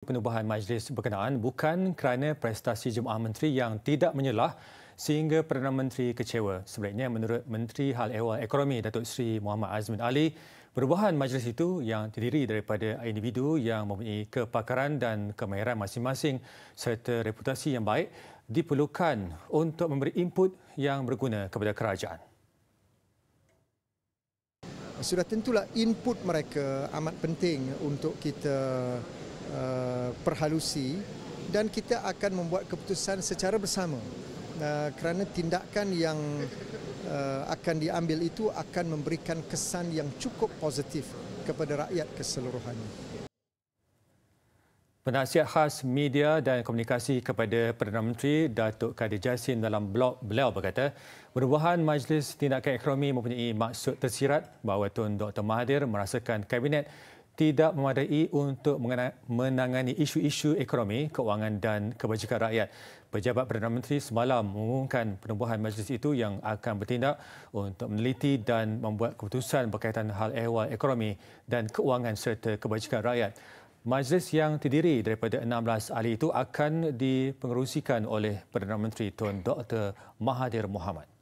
penubahan majlis berkenaan bukan kerana prestasi jemaah menteri yang tidak menyelah sehingga Perdana Menteri kecewa. Sebaliknya, menurut Menteri Hal Ehwal Ekonomi, Datuk Seri Muhammad Azmin Ali, perubahan majlis itu yang terdiri daripada individu yang mempunyai kepakaran dan kemahiran masing-masing serta reputasi yang baik diperlukan untuk memberi input yang berguna kepada kerajaan. Sudah tentulah input mereka amat penting untuk kita Eh, perhalusi dan kita akan membuat keputusan secara bersama eh, kerana tindakan yang eh, akan diambil itu akan memberikan kesan yang cukup positif kepada rakyat keseluruhannya. Penasihat khas media dan komunikasi kepada Perdana Menteri Datuk Kadir Jassin dalam blog beliau berkata, perubahan Majlis Tindakan Ekonomi mempunyai maksud tersirat bahawa tuan Dr. Mahathir merasakan Kabinet tidak memadai untuk menangani isu-isu ekonomi, keuangan dan kebajikan rakyat. Pejabat Perdana Menteri semalam mengumumkan penubuhan majlis itu yang akan bertindak untuk meneliti dan membuat keputusan berkaitan hal ehwal ekonomi dan keuangan serta kebajikan rakyat. Majlis yang terdiri daripada 16 ahli itu akan dipengerusikan oleh Perdana Menteri Tuan Dr. Mahathir Mohamad.